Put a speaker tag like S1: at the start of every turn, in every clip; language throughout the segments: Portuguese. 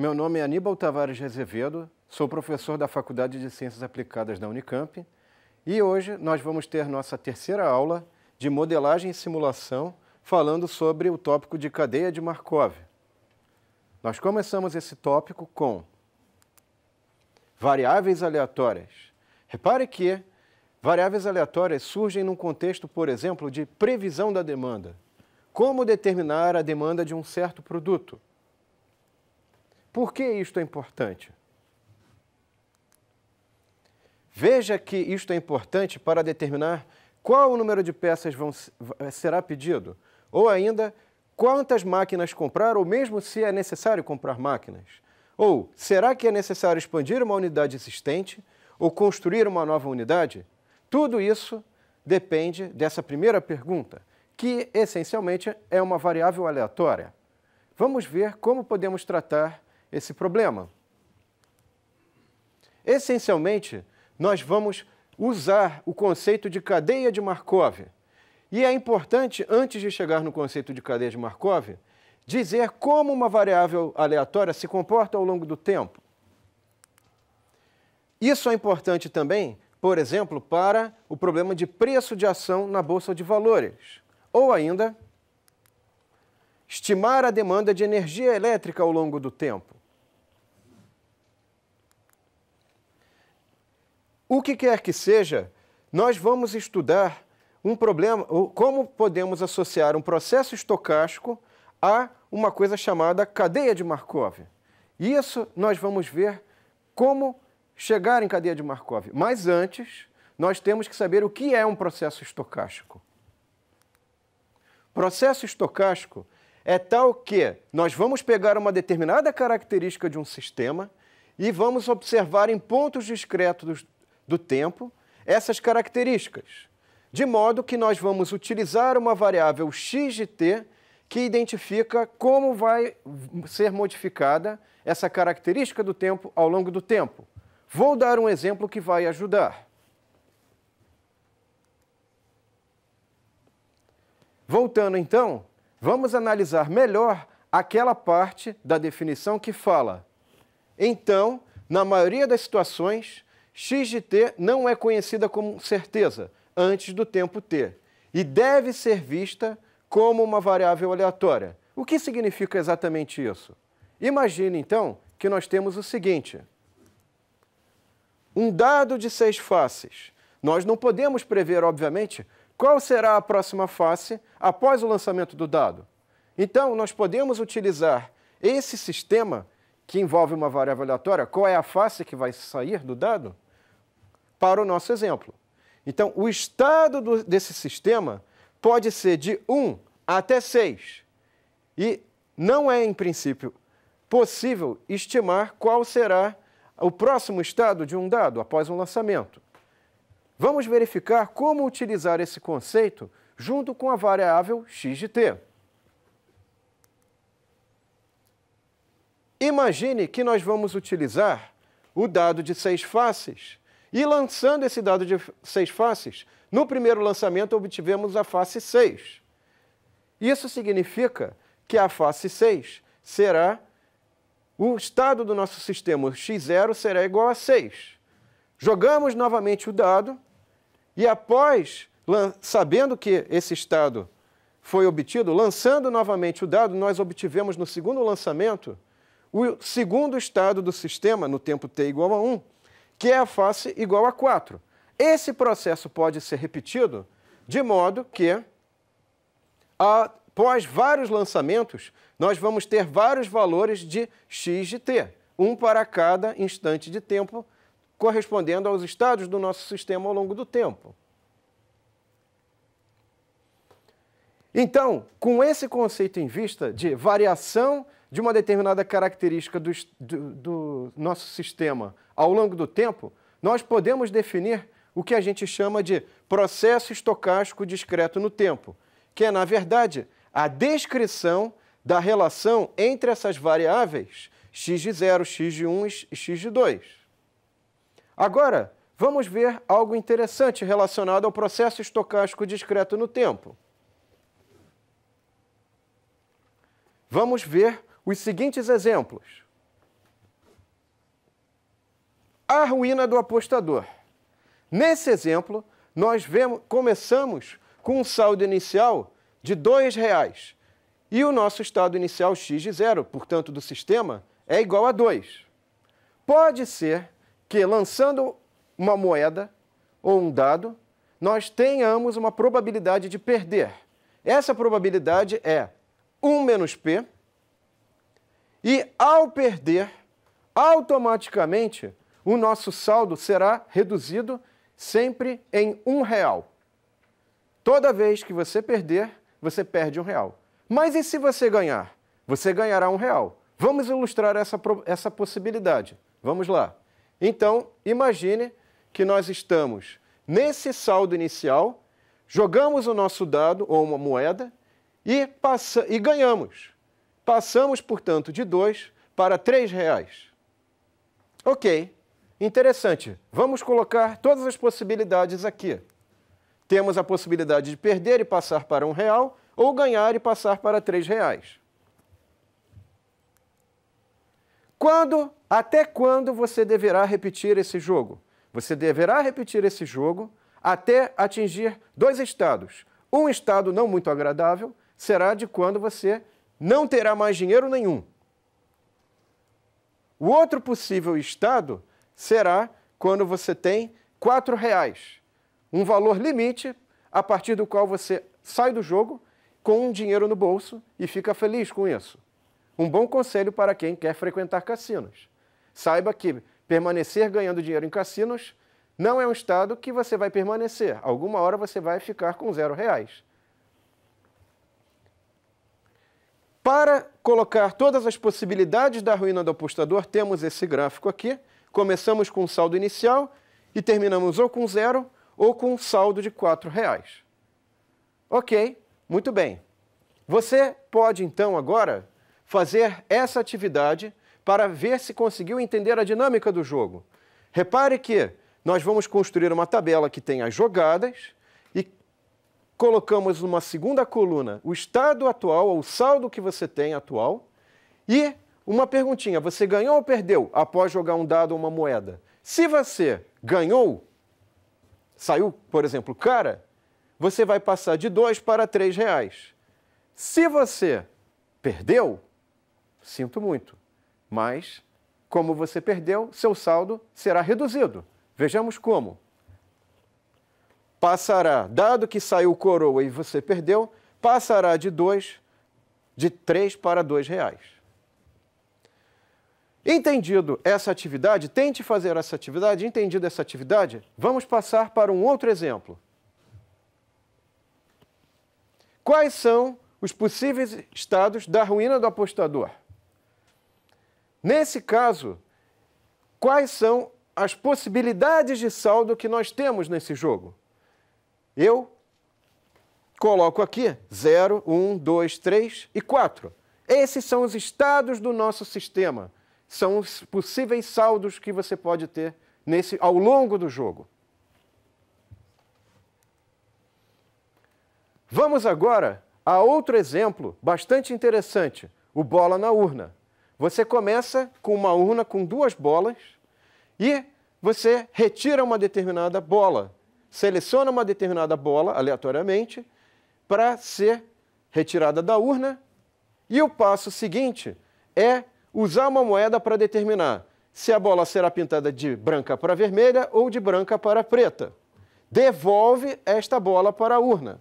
S1: Meu nome é Aníbal Tavares de Azevedo, sou professor da Faculdade de Ciências Aplicadas da Unicamp e hoje nós vamos ter nossa terceira aula de modelagem e simulação falando sobre o tópico de cadeia de Markov. Nós começamos esse tópico com variáveis aleatórias. Repare que variáveis aleatórias surgem num contexto, por exemplo, de previsão da demanda. Como determinar a demanda de um certo produto? Por que isto é importante? Veja que isto é importante para determinar qual o número de peças vão, eh, será pedido, ou ainda quantas máquinas comprar, ou mesmo se é necessário comprar máquinas. Ou será que é necessário expandir uma unidade existente ou construir uma nova unidade? Tudo isso depende dessa primeira pergunta, que essencialmente é uma variável aleatória. Vamos ver como podemos tratar esse problema. Essencialmente, nós vamos usar o conceito de cadeia de Markov. E é importante, antes de chegar no conceito de cadeia de Markov, dizer como uma variável aleatória se comporta ao longo do tempo. Isso é importante também, por exemplo, para o problema de preço de ação na bolsa de valores, ou ainda estimar a demanda de energia elétrica ao longo do tempo. O que quer que seja, nós vamos estudar um problema, como podemos associar um processo estocástico a uma coisa chamada cadeia de Markov. Isso nós vamos ver como chegar em cadeia de Markov. Mas antes, nós temos que saber o que é um processo estocástico. Processo estocástico é tal que nós vamos pegar uma determinada característica de um sistema e vamos observar em pontos discretos do tempo essas características, de modo que nós vamos utilizar uma variável x de t que identifica como vai ser modificada essa característica do tempo ao longo do tempo. Vou dar um exemplo que vai ajudar. Voltando então, vamos analisar melhor aquela parte da definição que fala. Então, na maioria das situações, x de t não é conhecida como certeza antes do tempo t e deve ser vista como uma variável aleatória. O que significa exatamente isso? Imagine, então, que nós temos o seguinte. Um dado de seis faces. Nós não podemos prever, obviamente, qual será a próxima face após o lançamento do dado. Então, nós podemos utilizar esse sistema que envolve uma variável aleatória, qual é a face que vai sair do dado? Para o nosso exemplo. Então, o estado do, desse sistema pode ser de 1 até 6. E não é, em princípio, possível estimar qual será o próximo estado de um dado após um lançamento. Vamos verificar como utilizar esse conceito junto com a variável x de t. Imagine que nós vamos utilizar o dado de seis faces. E lançando esse dado de seis faces, no primeiro lançamento obtivemos a face 6. Isso significa que a face 6 será o estado do nosso sistema x0 será igual a 6. Jogamos novamente o dado e após sabendo que esse estado foi obtido, lançando novamente o dado, nós obtivemos no segundo lançamento o segundo estado do sistema, no tempo t igual a 1, que é a face igual a 4. Esse processo pode ser repetido de modo que, após vários lançamentos, nós vamos ter vários valores de x de t, um para cada instante de tempo, correspondendo aos estados do nosso sistema ao longo do tempo. Então, com esse conceito em vista de variação de uma determinada característica do, do, do nosso sistema ao longo do tempo, nós podemos definir o que a gente chama de processo estocástico discreto no tempo, que é, na verdade, a descrição da relação entre essas variáveis x de 0, x de 1 e x de 2. Agora, vamos ver algo interessante relacionado ao processo estocástico discreto no tempo. Vamos ver os seguintes exemplos: a ruína do apostador. Nesse exemplo, nós vemos, começamos com um saldo inicial de R$ 2,00 e o nosso estado inicial x de zero, portanto, do sistema, é igual a 2. Pode ser que, lançando uma moeda ou um dado, nós tenhamos uma probabilidade de perder. Essa probabilidade é 1 menos p, e ao perder, automaticamente o nosso saldo será reduzido sempre em um real. Toda vez que você perder, você perde um real. Mas e se você ganhar? Você ganhará um real. Vamos ilustrar essa, essa possibilidade. Vamos lá. Então, imagine que nós estamos nesse saldo inicial, jogamos o nosso dado ou uma moeda e, passa, e ganhamos. Passamos, portanto, de 2 para três reais. Ok, interessante. Vamos colocar todas as possibilidades aqui. Temos a possibilidade de perder e passar para um real ou ganhar e passar para três reais. Quando, até quando você deverá repetir esse jogo? Você deverá repetir esse jogo até atingir dois estados. Um estado não muito agradável será de quando você não terá mais dinheiro nenhum. O outro possível estado será quando você tem R$ reais, um valor limite a partir do qual você sai do jogo com um dinheiro no bolso e fica feliz com isso. Um bom conselho para quem quer frequentar cassinos. Saiba que permanecer ganhando dinheiro em cassinos não é um estado que você vai permanecer. Alguma hora você vai ficar com zero reais. Para colocar todas as possibilidades da ruína do apostador, temos esse gráfico aqui. Começamos com o saldo inicial e terminamos ou com zero ou com um saldo de R$ reais. Ok, muito bem. Você pode, então, agora fazer essa atividade para ver se conseguiu entender a dinâmica do jogo. Repare que nós vamos construir uma tabela que tem as jogadas, colocamos numa segunda coluna o estado atual, o saldo que você tem atual, e uma perguntinha: você ganhou ou perdeu após jogar um dado ou uma moeda? Se você ganhou, saiu, por exemplo, cara, você vai passar de 2 para três reais. Se você perdeu, sinto muito, mas como você perdeu, seu saldo será reduzido. Vejamos como passará, dado que saiu coroa e você perdeu, passará de dois, de três para dois reais. Entendido essa atividade, tente fazer essa atividade, entendido essa atividade, vamos passar para um outro exemplo. Quais são os possíveis estados da ruína do apostador? Nesse caso, quais são as possibilidades de saldo que nós temos nesse jogo? eu coloco aqui 0, 1, 2, 3 e 4. Esses são os estados do nosso sistema. São os possíveis saldos que você pode ter nesse, ao longo do jogo. Vamos agora a outro exemplo bastante interessante, o bola na urna. Você começa com uma urna com duas bolas e você retira uma determinada bola seleciona uma determinada bola aleatoriamente para ser retirada da urna. E o passo seguinte é usar uma moeda para determinar se a bola será pintada de branca para vermelha ou de branca para preta. Devolve esta bola para a urna.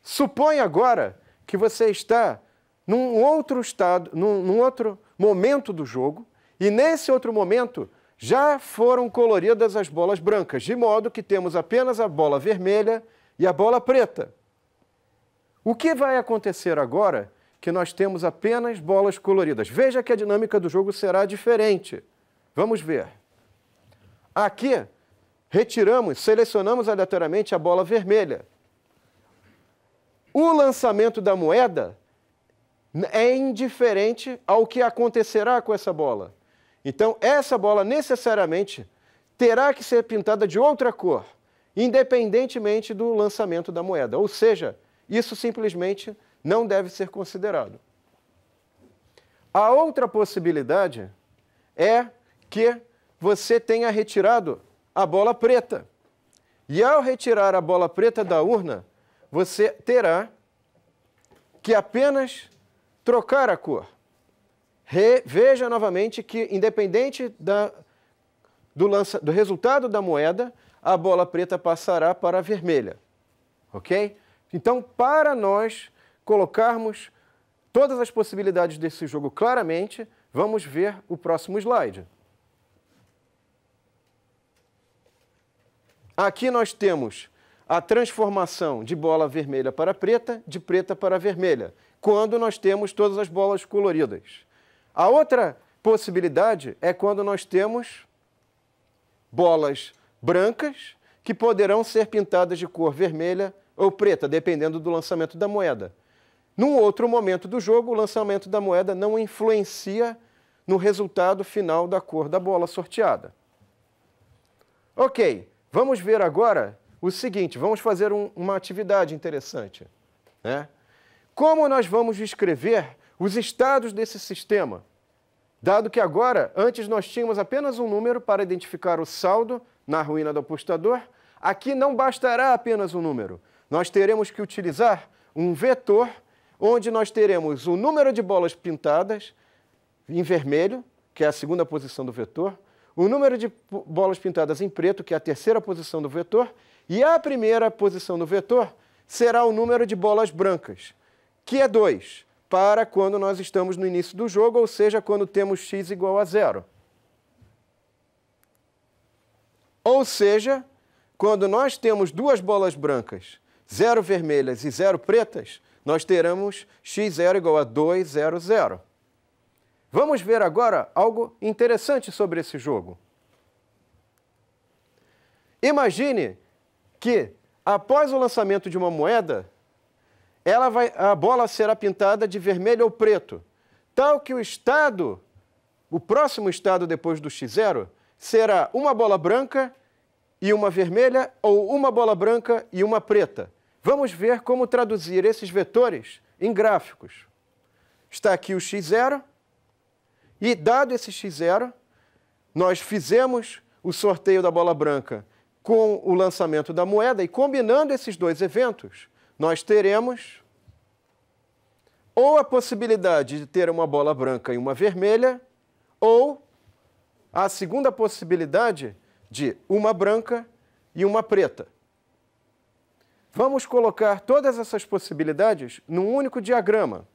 S1: Supõe agora que você está num outro estado, num, num outro momento do jogo, e nesse outro momento já foram coloridas as bolas brancas, de modo que temos apenas a bola vermelha e a bola preta. O que vai acontecer agora que nós temos apenas bolas coloridas? Veja que a dinâmica do jogo será diferente. Vamos ver. Aqui, retiramos, selecionamos aleatoriamente a bola vermelha. O lançamento da moeda é indiferente ao que acontecerá com essa bola. Então, essa bola necessariamente terá que ser pintada de outra cor, independentemente do lançamento da moeda. Ou seja, isso simplesmente não deve ser considerado. A outra possibilidade é que você tenha retirado a bola preta. E ao retirar a bola preta da urna, você terá que apenas trocar a cor. Reveja veja novamente que, independente da, do, lança, do resultado da moeda, a bola preta passará para a vermelha. Ok? Então, para nós colocarmos todas as possibilidades desse jogo claramente, vamos ver o próximo slide. Aqui nós temos a transformação de bola vermelha para preta, de preta para vermelha, quando nós temos todas as bolas coloridas. A outra possibilidade é quando nós temos bolas brancas que poderão ser pintadas de cor vermelha ou preta, dependendo do lançamento da moeda. Num outro momento do jogo, o lançamento da moeda não influencia no resultado final da cor da bola sorteada. Ok, vamos ver agora o seguinte: vamos fazer um, uma atividade interessante. Né? Como nós vamos descrever os estados desse sistema, dado que agora, antes nós tínhamos apenas um número para identificar o saldo na ruína do apostador, aqui não bastará apenas um número. Nós teremos que utilizar um vetor onde nós teremos o número de bolas pintadas em vermelho, que é a segunda posição do vetor, o número de bolas pintadas em preto, que é a terceira posição do vetor, e a primeira posição do vetor será o número de bolas brancas, que é 2 para quando nós estamos no início do jogo, ou seja, quando temos x igual a zero. Ou seja, quando nós temos duas bolas brancas, zero vermelhas e zero pretas, nós teremos x0 igual a 2, 0, 0. Vamos ver agora algo interessante sobre esse jogo. Imagine que, após o lançamento de uma moeda, ela vai, a bola será pintada de vermelho ou preto, tal que o estado, o próximo estado depois do x0, será uma bola branca e uma vermelha ou uma bola branca e uma preta. Vamos ver como traduzir esses vetores em gráficos. Está aqui o x0 e dado esse x0, nós fizemos o sorteio da bola branca com o lançamento da moeda e combinando esses dois eventos, nós teremos ou a possibilidade de ter uma bola branca e uma vermelha, ou a segunda possibilidade de uma branca e uma preta. Vamos colocar todas essas possibilidades num único diagrama.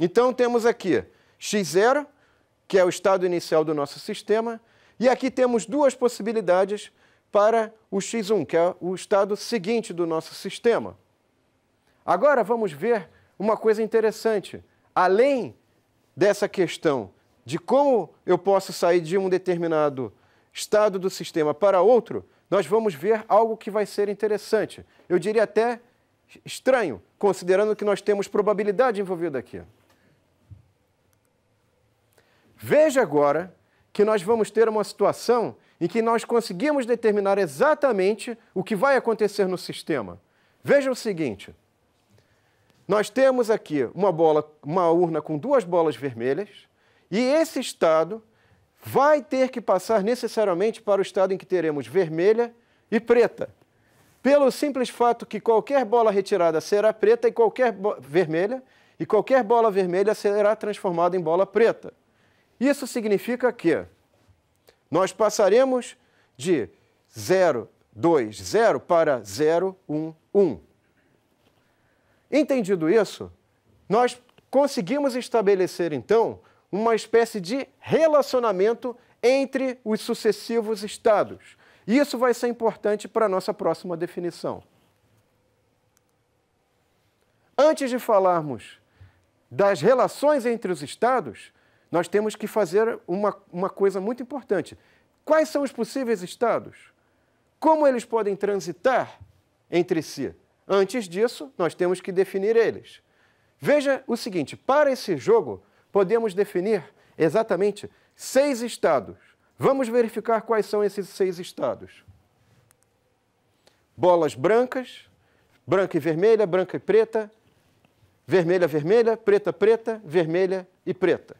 S1: Então temos aqui x0, que é o estado inicial do nosso sistema, e aqui temos duas possibilidades para o X1, que é o estado seguinte do nosso sistema. Agora vamos ver uma coisa interessante. Além dessa questão de como eu posso sair de um determinado estado do sistema para outro, nós vamos ver algo que vai ser interessante. Eu diria até estranho, considerando que nós temos probabilidade envolvida aqui. Veja agora que nós vamos ter uma situação em que nós conseguimos determinar exatamente o que vai acontecer no sistema. Veja o seguinte: nós temos aqui uma, bola, uma urna com duas bolas vermelhas, e esse estado vai ter que passar necessariamente para o estado em que teremos vermelha e preta. Pelo simples fato que qualquer bola retirada será preta e qualquer vermelha, e qualquer bola vermelha será transformada em bola preta. Isso significa que nós passaremos de 0, 2, 0 para 0, 1, 1. Entendido isso, nós conseguimos estabelecer, então, uma espécie de relacionamento entre os sucessivos estados. isso vai ser importante para a nossa próxima definição. Antes de falarmos das relações entre os estados, nós temos que fazer uma, uma coisa muito importante. Quais são os possíveis estados? Como eles podem transitar entre si? Antes disso, nós temos que definir eles. Veja o seguinte: para esse jogo, podemos definir exatamente seis estados. Vamos verificar quais são esses seis estados: bolas brancas, branca e vermelha, branca e preta, vermelha, vermelha, preta, preta, vermelha e preta.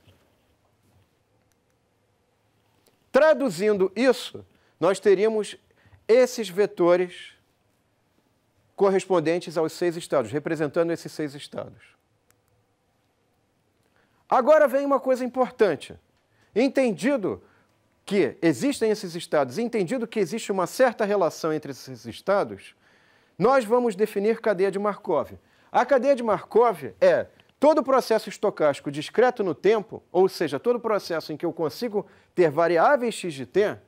S1: Traduzindo isso, nós teríamos esses vetores correspondentes aos seis estados, representando esses seis estados. Agora vem uma coisa importante. Entendido que existem esses estados, entendido que existe uma certa relação entre esses estados, nós vamos definir cadeia de Markov. A cadeia de Markov é Todo processo estocástico discreto no tempo, ou seja, todo processo em que eu consigo ter variáveis x de t,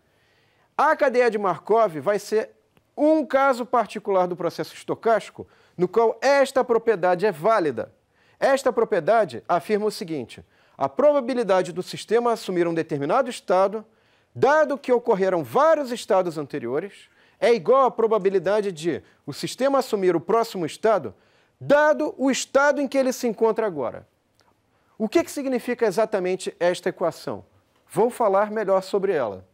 S1: a cadeia de Markov vai ser um caso particular do processo estocástico no qual esta propriedade é válida. Esta propriedade afirma o seguinte: a probabilidade do sistema assumir um determinado estado, dado que ocorreram vários estados anteriores, é igual à probabilidade de o sistema assumir o próximo estado dado o estado em que ele se encontra agora. O que, que significa exatamente esta equação? Vou falar melhor sobre ela.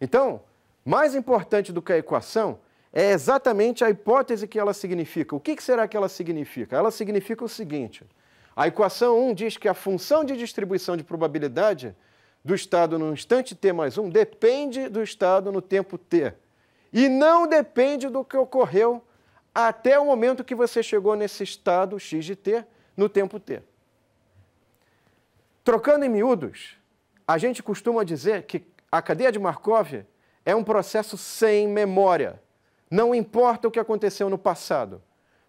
S1: Então, mais importante do que a equação é exatamente a hipótese que ela significa. O que, que será que ela significa? Ela significa o seguinte: a equação 1 diz que a função de distribuição de probabilidade do estado no instante t mais 1 depende do estado no tempo t. E não depende do que ocorreu até o momento que você chegou nesse estado x de t no tempo t. Trocando em miúdos, a gente costuma dizer que a cadeia de Markov é um processo sem memória. Não importa o que aconteceu no passado.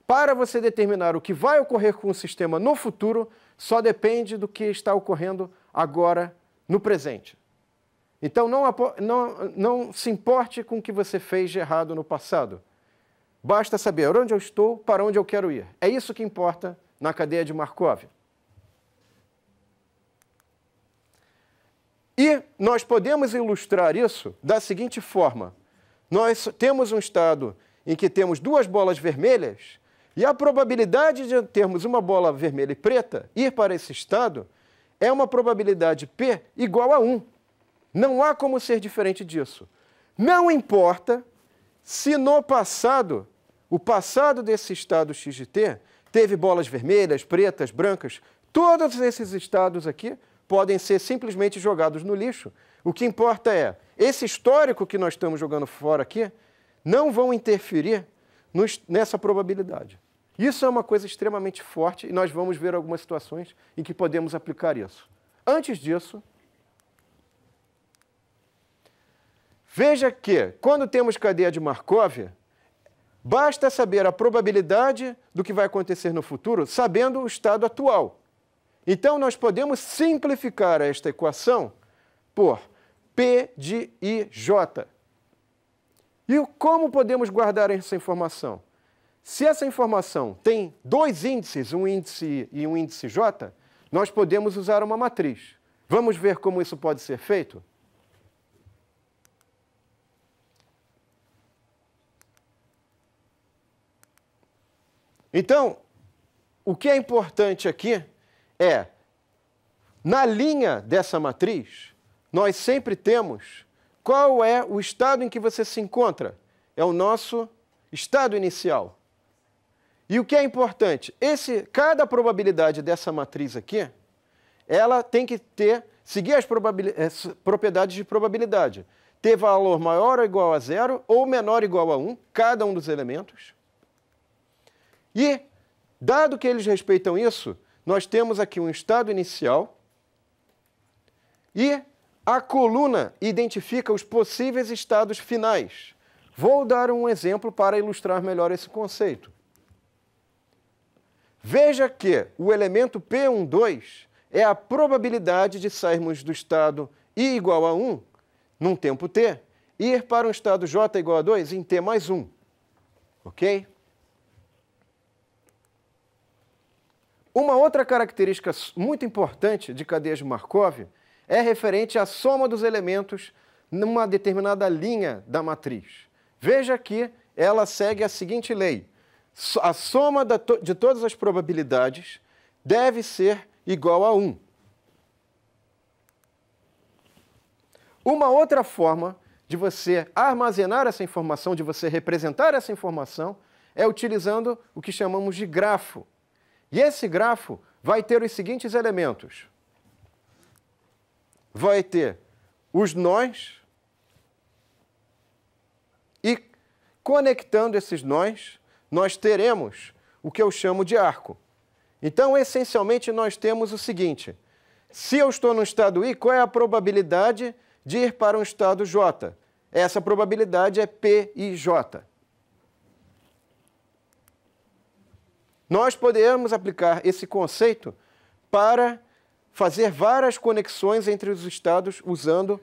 S1: Para você determinar o que vai ocorrer com o sistema no futuro, só depende do que está ocorrendo agora, no presente. Então, não, não, não se importe com o que você fez de errado no passado. Basta saber onde eu estou, para onde eu quero ir. É isso que importa na cadeia de Markov. E nós podemos ilustrar isso da seguinte forma: nós temos um estado em que temos duas bolas vermelhas, e a probabilidade de termos uma bola vermelha e preta ir para esse estado é uma probabilidade P igual a 1. Não há como ser diferente disso. Não importa se no passado o passado desse estado XGT teve bolas vermelhas, pretas, brancas. Todos esses estados aqui podem ser simplesmente jogados no lixo. O que importa é, esse histórico que nós estamos jogando fora aqui não vão interferir nos, nessa probabilidade. Isso é uma coisa extremamente forte e nós vamos ver algumas situações em que podemos aplicar isso. Antes disso, veja que quando temos cadeia de Markov, Basta saber a probabilidade do que vai acontecer no futuro, sabendo o estado atual. Então, nós podemos simplificar esta equação por P de IJ. E como podemos guardar essa informação? Se essa informação tem dois índices, um índice e um índice J, nós podemos usar uma matriz. Vamos ver como isso pode ser feito? Então, o que é importante aqui é, na linha dessa matriz, nós sempre temos qual é o estado em que você se encontra. É o nosso estado inicial. E o que é importante? Esse, cada probabilidade dessa matriz aqui, ela tem que ter, seguir as eh, propriedades de probabilidade. Ter valor maior ou igual a zero ou menor ou igual a 1, um, cada um dos elementos. E, dado que eles respeitam isso, nós temos aqui um estado inicial e a coluna identifica os possíveis estados finais. Vou dar um exemplo para ilustrar melhor esse conceito. Veja que o elemento P12 é a probabilidade de sairmos do estado I igual a 1, num tempo t, e ir para um estado J igual a 2 em t mais 1. Ok? Uma outra característica muito importante de cadeias de Markov é referente à soma dos elementos numa determinada linha da matriz. Veja que ela segue a seguinte lei: a soma de todas as probabilidades deve ser igual a 1. Uma outra forma de você armazenar essa informação, de você representar essa informação, é utilizando o que chamamos de grafo. E esse grafo vai ter os seguintes elementos. Vai ter os nós e conectando esses nós, nós teremos o que eu chamo de arco. Então, essencialmente, nós temos o seguinte: se eu estou no estado I, qual é a probabilidade de ir para um estado J? Essa probabilidade é PIJ. Nós podemos aplicar esse conceito para fazer várias conexões entre os estados usando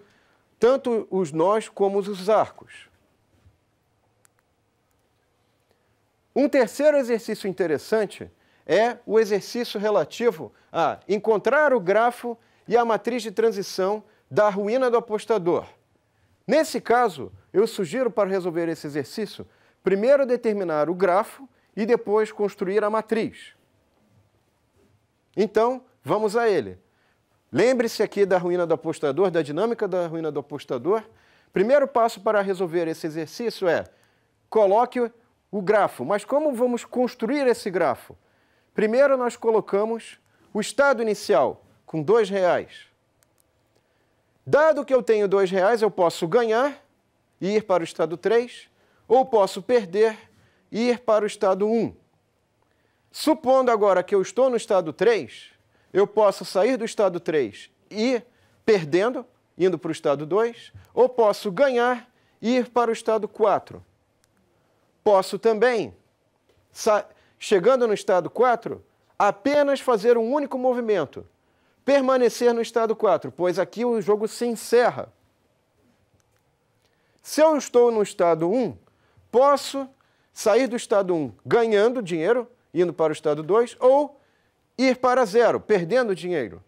S1: tanto os nós como os arcos. Um terceiro exercício interessante é o exercício relativo a encontrar o grafo e a matriz de transição da ruína do apostador. Nesse caso, eu sugiro para resolver esse exercício, primeiro determinar o grafo e depois construir a matriz. Então, vamos a ele. Lembre-se aqui da ruína do apostador, da dinâmica da ruína do apostador. Primeiro passo para resolver esse exercício é coloque o grafo. Mas como vamos construir esse grafo? Primeiro nós colocamos o estado inicial com dois reais. Dado que eu tenho dois reais, eu posso ganhar e ir para o estado 3, ou posso perder ir para o estado 1. Supondo agora que eu estou no estado 3, eu posso sair do estado 3 e ir perdendo, indo para o estado 2, ou posso ganhar e ir para o estado 4. Posso também, chegando no estado 4, apenas fazer um único movimento, permanecer no estado 4, pois aqui o jogo se encerra. Se eu estou no estado 1, posso sair do estado 1 ganhando dinheiro, indo para o estado 2, ou ir para zero, perdendo dinheiro.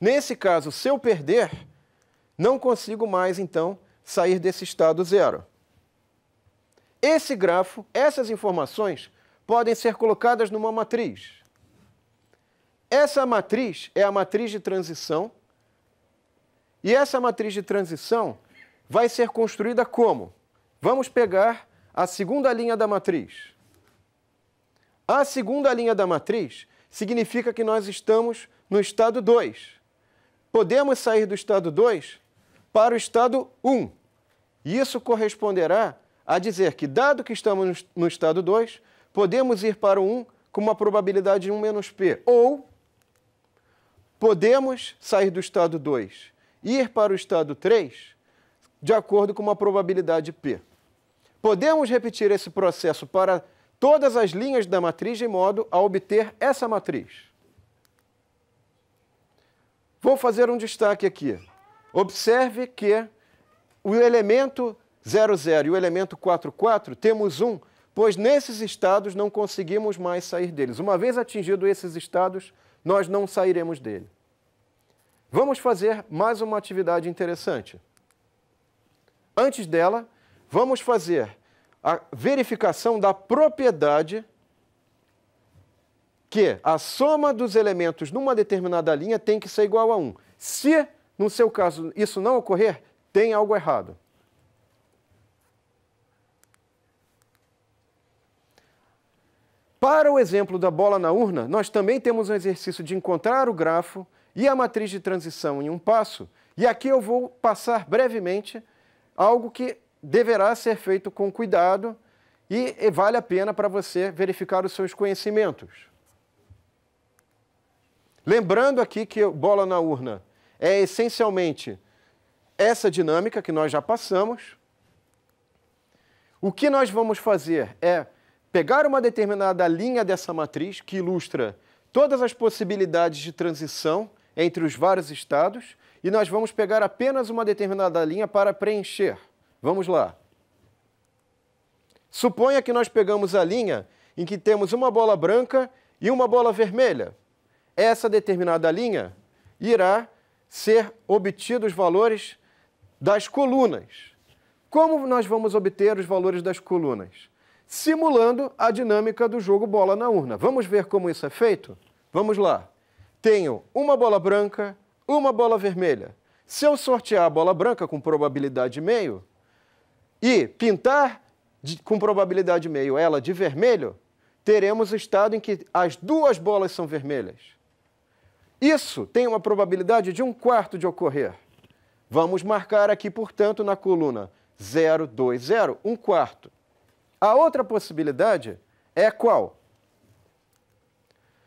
S1: Nesse caso, se eu perder, não consigo mais, então, sair desse estado zero. Esse grafo, essas informações, podem ser colocadas numa matriz. Essa matriz é a matriz de transição. E essa matriz de transição vai ser construída como? Vamos pegar a segunda linha da matriz. A segunda linha da matriz significa que nós estamos no estado 2. Podemos sair do estado 2 para o estado 1. Um. Isso corresponderá a dizer que, dado que estamos no estado 2, podemos ir para o 1 um com uma probabilidade de 1 menos p. Ou podemos sair do estado 2 e ir para o estado 3 de acordo com uma probabilidade p. Podemos repetir esse processo para todas as linhas da matriz de modo a obter essa matriz. Vou fazer um destaque aqui. Observe que o elemento 00 e o elemento 44 temos um, pois nesses estados não conseguimos mais sair deles. Uma vez atingido esses estados, nós não sairemos dele. Vamos fazer mais uma atividade interessante. Antes dela, vamos fazer a verificação da propriedade que a soma dos elementos numa determinada linha tem que ser igual a 1. Se, no seu caso, isso não ocorrer, tem algo errado. Para o exemplo da bola na urna, nós também temos um exercício de encontrar o grafo e a matriz de transição em um passo. E aqui eu vou passar brevemente algo que deverá ser feito com cuidado e, vale a pena para você verificar os seus conhecimentos. Lembrando aqui que bola na urna é essencialmente essa dinâmica que nós já passamos. O que nós vamos fazer é pegar uma determinada linha dessa matriz que ilustra todas as possibilidades de transição entre os vários estados e nós vamos pegar apenas uma determinada linha para preencher. Vamos lá. Suponha que nós pegamos a linha em que temos uma bola branca e uma bola vermelha. Essa determinada linha irá ser obtidos os valores das colunas. Como nós vamos obter os valores das colunas? Simulando a dinâmica do jogo bola na urna. Vamos ver como isso é feito? Vamos lá. Tenho uma bola branca, uma bola vermelha. Se eu sortear a bola branca com probabilidade meio, e pintar de, com probabilidade meio ela de vermelho, teremos estado em que as duas bolas são vermelhas. Isso tem uma probabilidade de um quarto de ocorrer. Vamos marcar aqui, portanto, na coluna 0, 2, 0, um quarto. A outra possibilidade é qual?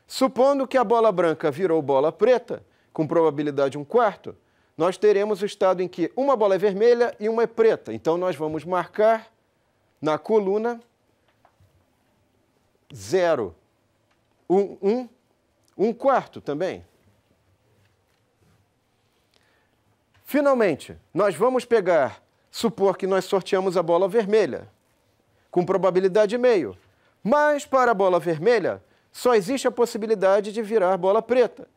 S1: Supondo que a bola branca virou bola preta, com probabilidade um quarto, nós teremos o estado em que uma bola é vermelha e uma é preta. Então, nós vamos marcar na coluna 0, 1, 1, 1, um, um quarto também. Finalmente, nós vamos pegar, supor que nós sorteamos a bola vermelha, com probabilidade meio. Mas para a bola vermelha, só existe a possibilidade de virar bola preta,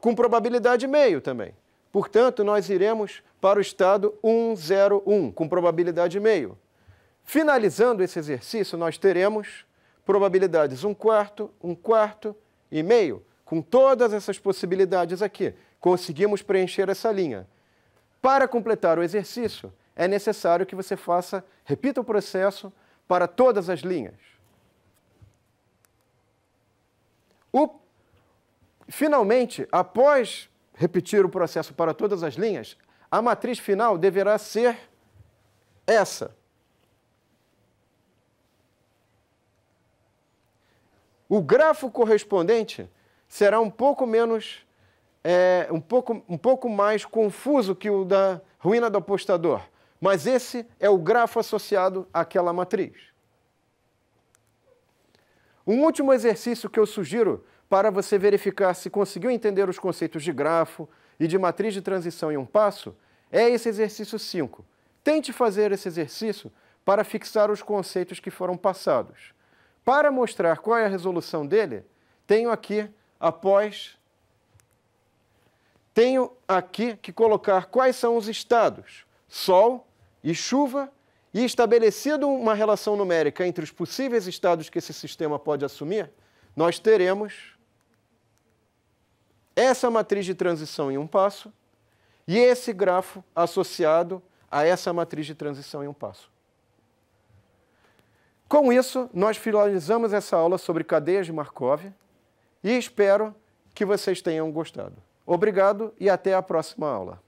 S1: com probabilidade meio também. Portanto, nós iremos para o estado 101, com probabilidade meio. Finalizando esse exercício, nós teremos probabilidades 1 quarto, 1 quarto e meio. Com todas essas possibilidades aqui, conseguimos preencher essa linha. Para completar o exercício, é necessário que você faça, repita o processo para todas as linhas. O... Finalmente, após repetir o processo para todas as linhas, a matriz final deverá ser essa. O grafo correspondente será um pouco menos, é, um, pouco, um pouco mais confuso que o da ruína do apostador, mas esse é o grafo associado àquela matriz. Um último exercício que eu sugiro para você verificar se conseguiu entender os conceitos de grafo e de matriz de transição em um passo, é esse exercício 5. Tente fazer esse exercício para fixar os conceitos que foram passados. Para mostrar qual é a resolução dele, tenho aqui após tenho aqui que colocar quais são os estados: sol e chuva, e estabelecido uma relação numérica entre os possíveis estados que esse sistema pode assumir, nós teremos essa matriz de transição em um passo e esse grafo associado a essa matriz de transição em um passo. Com isso, nós finalizamos essa aula sobre cadeias de Markov e espero que vocês tenham gostado. Obrigado e até a próxima aula.